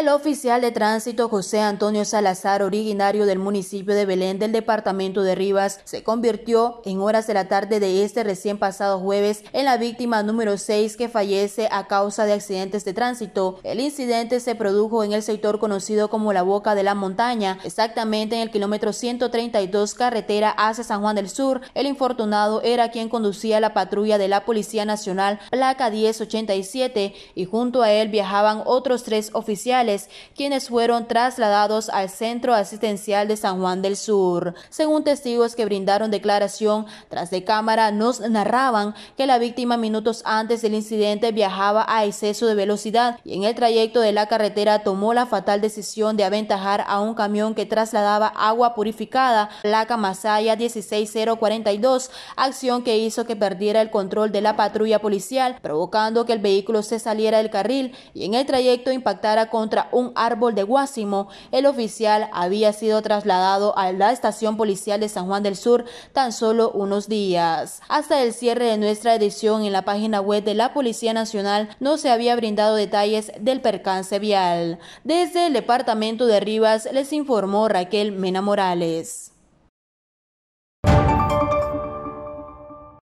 El oficial de tránsito José Antonio Salazar, originario del municipio de Belén del departamento de Rivas, se convirtió en horas de la tarde de este recién pasado jueves en la víctima número 6 que fallece a causa de accidentes de tránsito. El incidente se produjo en el sector conocido como la Boca de la Montaña, exactamente en el kilómetro 132 carretera hacia San Juan del Sur. El infortunado era quien conducía la patrulla de la Policía Nacional, placa 1087, y junto a él viajaban otros tres oficiales quienes fueron trasladados al Centro Asistencial de San Juan del Sur. Según testigos que brindaron declaración tras de cámara, nos narraban que la víctima minutos antes del incidente viajaba a exceso de velocidad y en el trayecto de la carretera tomó la fatal decisión de aventajar a un camión que trasladaba agua purificada, placa Masaya 16042, acción que hizo que perdiera el control de la patrulla policial, provocando que el vehículo se saliera del carril y en el trayecto impactara contra un árbol de Guásimo, el oficial había sido trasladado a la estación policial de San Juan del Sur tan solo unos días. Hasta el cierre de nuestra edición en la página web de la Policía Nacional no se había brindado detalles del percance vial. Desde el departamento de Rivas les informó Raquel Mena Morales.